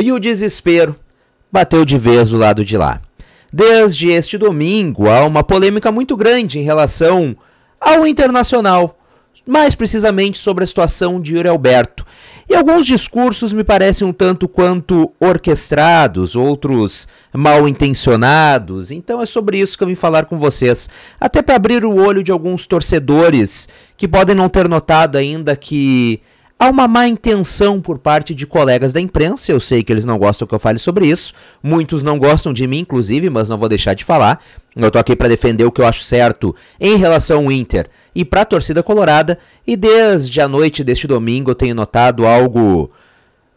e o desespero bateu de vez do lado de lá. Desde este domingo há uma polêmica muito grande em relação ao internacional, mais precisamente sobre a situação de Yuri Alberto. E alguns discursos me parecem um tanto quanto orquestrados, outros mal intencionados. Então é sobre isso que eu vim falar com vocês, até para abrir o olho de alguns torcedores que podem não ter notado ainda que Há uma má intenção por parte de colegas da imprensa, eu sei que eles não gostam que eu fale sobre isso, muitos não gostam de mim, inclusive, mas não vou deixar de falar. Eu tô aqui para defender o que eu acho certo em relação ao Inter e para a torcida colorada, e desde a noite deste domingo eu tenho notado algo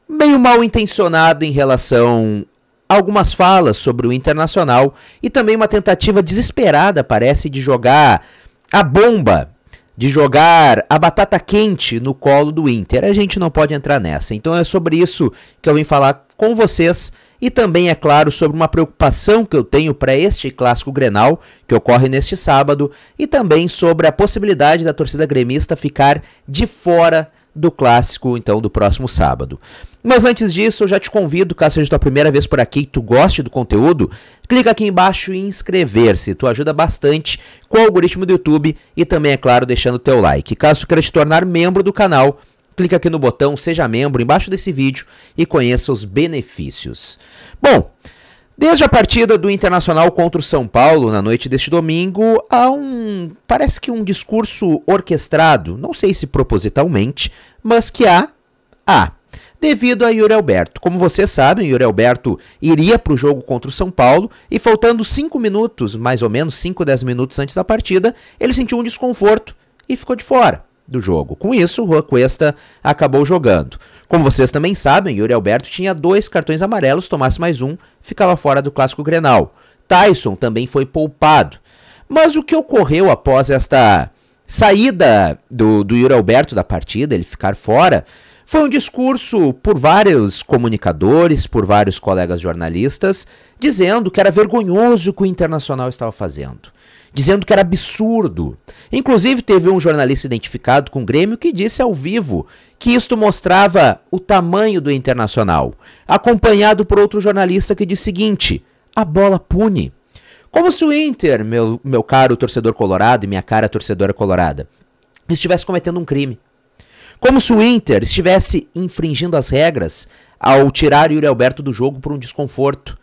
meio mal intencionado em relação a algumas falas sobre o Internacional e também uma tentativa desesperada, parece, de jogar a bomba de jogar a batata quente no colo do Inter. A gente não pode entrar nessa. Então é sobre isso que eu vim falar com vocês e também, é claro, sobre uma preocupação que eu tenho para este clássico Grenal, que ocorre neste sábado, e também sobre a possibilidade da torcida gremista ficar de fora do clássico, então, do próximo sábado. Mas antes disso, eu já te convido, caso seja tua primeira vez por aqui e tu goste do conteúdo, clica aqui embaixo em inscrever-se. Tu ajuda bastante com o algoritmo do YouTube e também, é claro, deixando o teu like. Caso tu queira te tornar membro do canal, clica aqui no botão Seja Membro embaixo desse vídeo e conheça os benefícios. Bom, desde a partida do Internacional contra o São Paulo na noite deste domingo, há um. parece que um discurso orquestrado, não sei se propositalmente, mas que há. Há devido a Yuri Alberto. Como vocês sabem, Yuri Alberto iria para o jogo contra o São Paulo e faltando 5 minutos, mais ou menos 5, 10 minutos antes da partida, ele sentiu um desconforto e ficou de fora do jogo. Com isso, o Juan Cuesta acabou jogando. Como vocês também sabem, Yuri Alberto tinha dois cartões amarelos, tomasse mais um, ficava fora do Clássico Grenal. Tyson também foi poupado. Mas o que ocorreu após esta saída do, do Yuri Alberto da partida, ele ficar fora, foi um discurso por vários comunicadores, por vários colegas jornalistas, dizendo que era vergonhoso o que o Internacional estava fazendo, dizendo que era absurdo. Inclusive, teve um jornalista identificado com o Grêmio que disse ao vivo que isto mostrava o tamanho do Internacional, acompanhado por outro jornalista que disse o seguinte: a bola pune. Como se o Inter, meu, meu caro torcedor colorado e minha cara torcedora colorada, estivesse cometendo um crime. Como se o Inter estivesse infringindo as regras ao tirar Yuri Alberto do jogo por um desconforto.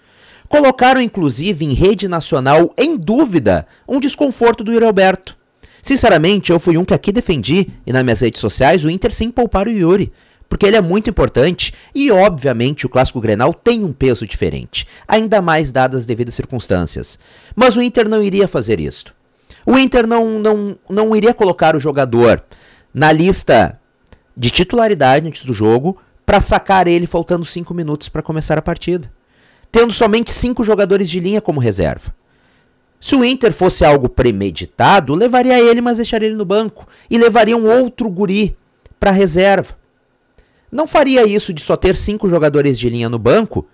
Colocaram inclusive em rede nacional em dúvida um desconforto do Yuri Alberto. Sinceramente, eu fui um que aqui defendi e nas minhas redes sociais o Inter sem poupar o Yuri porque ele é muito importante e, obviamente, o clássico Grenal tem um peso diferente, ainda mais dadas as devidas circunstâncias. Mas o Inter não iria fazer isso. O Inter não, não, não iria colocar o jogador na lista de titularidade antes do jogo para sacar ele faltando 5 minutos para começar a partida, tendo somente 5 jogadores de linha como reserva. Se o Inter fosse algo premeditado, levaria ele, mas deixaria ele no banco e levaria um outro guri para reserva. Não faria isso de só ter cinco jogadores de linha no banco,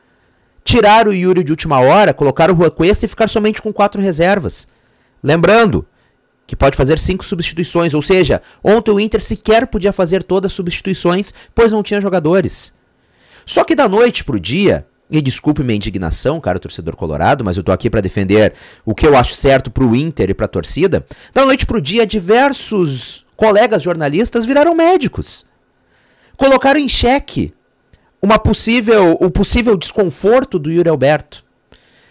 tirar o Yuri de última hora, colocar o Rua Cuesta e ficar somente com quatro reservas. Lembrando, que pode fazer cinco substituições, ou seja, ontem o Inter sequer podia fazer todas as substituições, pois não tinha jogadores. Só que da noite pro dia, e desculpe minha indignação, cara, torcedor colorado, mas eu tô aqui para defender o que eu acho certo pro Inter e pra torcida. Da noite pro dia, diversos colegas jornalistas viraram médicos. Colocaram em xeque uma possível, o possível desconforto do Yuri Alberto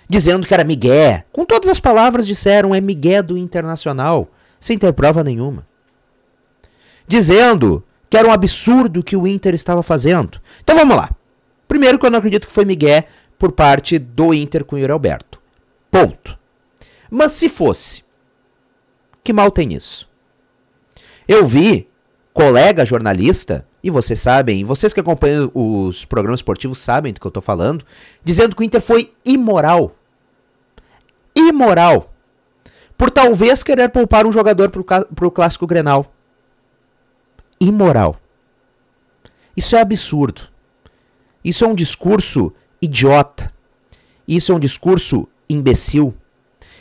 dizendo que era migué. Com todas as palavras disseram é migué do Internacional, sem ter prova nenhuma. Dizendo que era um absurdo que o Inter estava fazendo. Então vamos lá. Primeiro que eu não acredito que foi migué por parte do Inter com o Yuri Alberto. Ponto. Mas se fosse, que mal tem isso? Eu vi colega jornalista, e vocês sabem, vocês que acompanham os programas esportivos sabem do que eu tô falando, dizendo que o Inter foi imoral imoral por talvez querer poupar um jogador para o clássico Grenal. Imoral. Isso é absurdo. Isso é um discurso idiota. Isso é um discurso imbecil.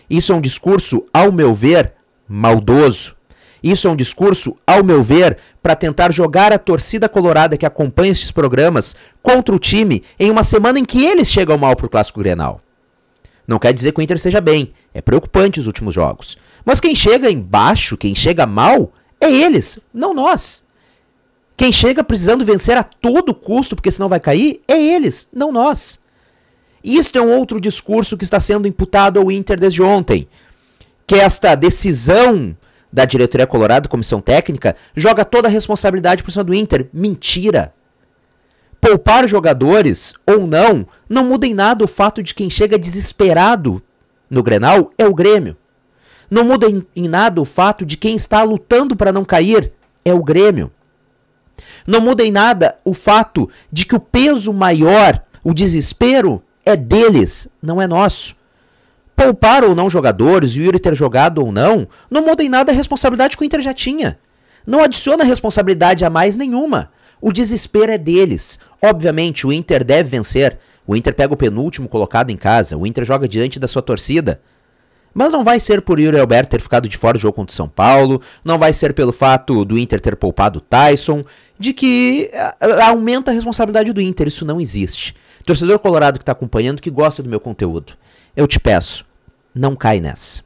Isso é um discurso, ao meu ver, maldoso. Isso é um discurso, ao meu ver, para tentar jogar a torcida colorada que acompanha estes programas contra o time em uma semana em que eles chegam mal para o Clássico Grenal. Não quer dizer que o Inter seja bem. É preocupante os últimos jogos. Mas quem chega embaixo, quem chega mal, é eles, não nós. Quem chega precisando vencer a todo custo, porque senão vai cair, é eles, não nós. Isto é um outro discurso que está sendo imputado ao Inter desde ontem. Que esta decisão da diretoria colorada, comissão técnica, joga toda a responsabilidade por cima do Inter. Mentira! Poupar jogadores ou não, não muda em nada o fato de quem chega desesperado no Grenal é o Grêmio. Não muda em, em nada o fato de quem está lutando para não cair é o Grêmio. Não muda em nada o fato de que o peso maior, o desespero, é deles, não é nosso. Poupar ou não jogadores e o Yuri ter jogado ou não, não muda em nada a responsabilidade que o Inter já tinha. Não adiciona responsabilidade a mais nenhuma. O desespero é deles. Obviamente, o Inter deve vencer. O Inter pega o penúltimo colocado em casa. O Inter joga diante da sua torcida. Mas não vai ser por Yuri Alberto ter ficado de fora do jogo contra o São Paulo, não vai ser pelo fato do Inter ter poupado o Tyson, de que eh, aumenta a responsabilidade do Inter, isso não existe. Torcedor colorado que está acompanhando, que gosta do meu conteúdo, eu te peço, não cai nessa.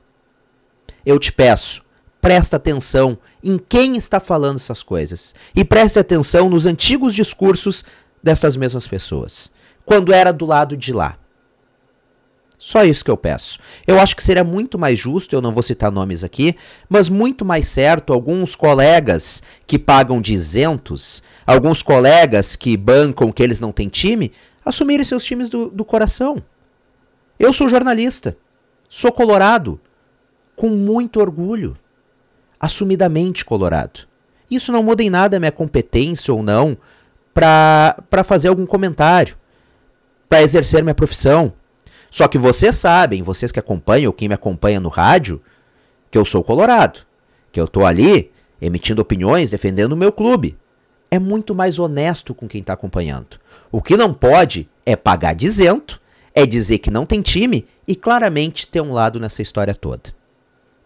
Eu te peço, presta atenção em quem está falando essas coisas. E preste atenção nos antigos discursos dessas mesmas pessoas, quando era do lado de lá. Só isso que eu peço. Eu acho que seria muito mais justo, eu não vou citar nomes aqui, mas muito mais certo alguns colegas que pagam de isentos, alguns colegas que bancam que eles não têm time, assumirem seus times do, do coração. Eu sou jornalista, sou colorado, com muito orgulho assumidamente colorado. Isso não muda em nada a minha competência ou não para fazer algum comentário, para exercer minha profissão. Só que vocês sabem, vocês que acompanham ou quem me acompanha no rádio, que eu sou colorado, que eu tô ali emitindo opiniões, defendendo o meu clube. É muito mais honesto com quem está acompanhando. O que não pode é pagar de isento, é dizer que não tem time e claramente ter um lado nessa história toda.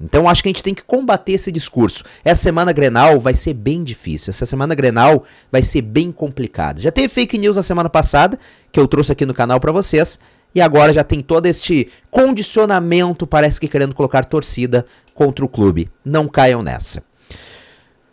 Então acho que a gente tem que combater esse discurso. Essa semana Grenal vai ser bem difícil. Essa semana Grenal vai ser bem complicada. Já teve fake news na semana passada, que eu trouxe aqui no canal para vocês, e agora já tem todo este condicionamento, parece que querendo colocar torcida contra o clube. Não caiam nessa.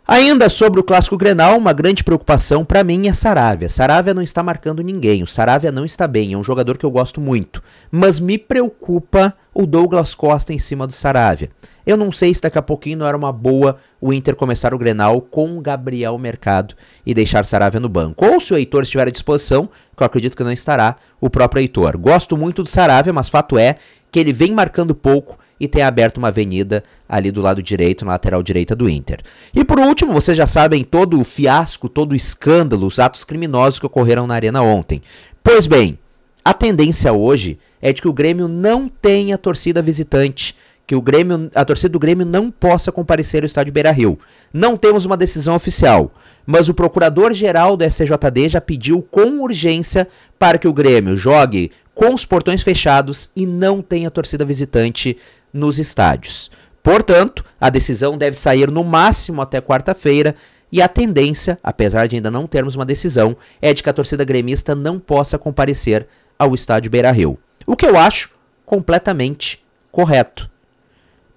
Ainda sobre o clássico Grenal, uma grande preocupação para mim é Saravia. Saravia não está marcando ninguém, o Saravia não está bem, é um jogador que eu gosto muito, mas me preocupa o Douglas Costa em cima do Saravia. Eu não sei se daqui a pouquinho não era uma boa o Inter começar o Grenal com Gabriel Mercado e deixar Saravia no banco. Ou se o Heitor estiver à disposição, que eu acredito que não estará, o próprio Heitor. Gosto muito do Saravia, mas fato é que ele vem marcando pouco e tem aberto uma avenida ali do lado direito, na lateral direita do Inter. E por último, vocês já sabem todo o fiasco, todo o escândalo, os atos criminosos que ocorreram na Arena ontem. Pois bem, a tendência hoje é de que o Grêmio não tenha torcida visitante que o Grêmio, a torcida do Grêmio não possa comparecer ao estádio Beira-Rio. Não temos uma decisão oficial, mas o procurador-geral do SCJD já pediu com urgência para que o Grêmio jogue com os portões fechados e não tenha torcida visitante nos estádios. Portanto, a decisão deve sair no máximo até quarta-feira e a tendência, apesar de ainda não termos uma decisão, é de que a torcida gremista não possa comparecer ao estádio Beira-Rio. O que eu acho completamente correto.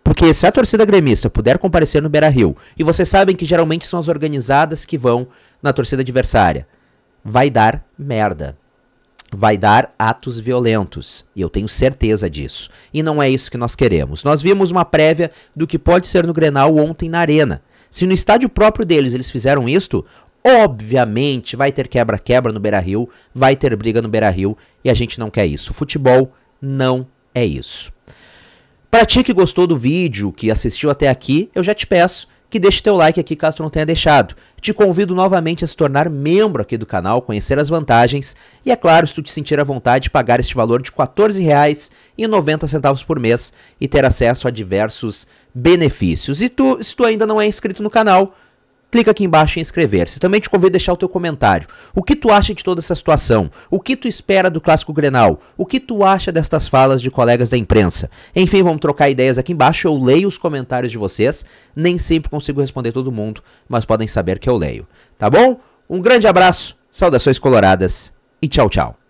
Porque se a torcida gremista puder comparecer no Beira-Rio, e vocês sabem que geralmente são as organizadas que vão na torcida adversária, vai dar merda vai dar atos violentos, e eu tenho certeza disso. E não é isso que nós queremos. Nós vimos uma prévia do que pode ser no Grenal ontem na Arena. Se no estádio próprio deles eles fizeram isto, obviamente vai ter quebra-quebra no Beira-Rio, vai ter briga no Beira-Rio, e a gente não quer isso. Futebol não é isso. Para ti que gostou do vídeo, que assistiu até aqui, eu já te peço que deixe teu like aqui caso não tenha deixado. Te convido novamente a se tornar membro aqui do canal, conhecer as vantagens e, é claro, se tu te sentir à vontade, pagar este valor de R$ 14,90 por mês e ter acesso a diversos benefícios. E tu, se tu ainda não é inscrito no canal, clica aqui embaixo em inscrever-se. Também te convido a deixar o teu comentário. O que tu acha de toda essa situação? O que tu espera do Clássico Grenal? O que tu acha destas falas de colegas da imprensa? Enfim, vamos trocar ideias aqui embaixo. Eu leio os comentários de vocês. Nem sempre consigo responder todo mundo, mas podem saber que eu leio. Tá bom? Um grande abraço, saudações coloradas e tchau, tchau.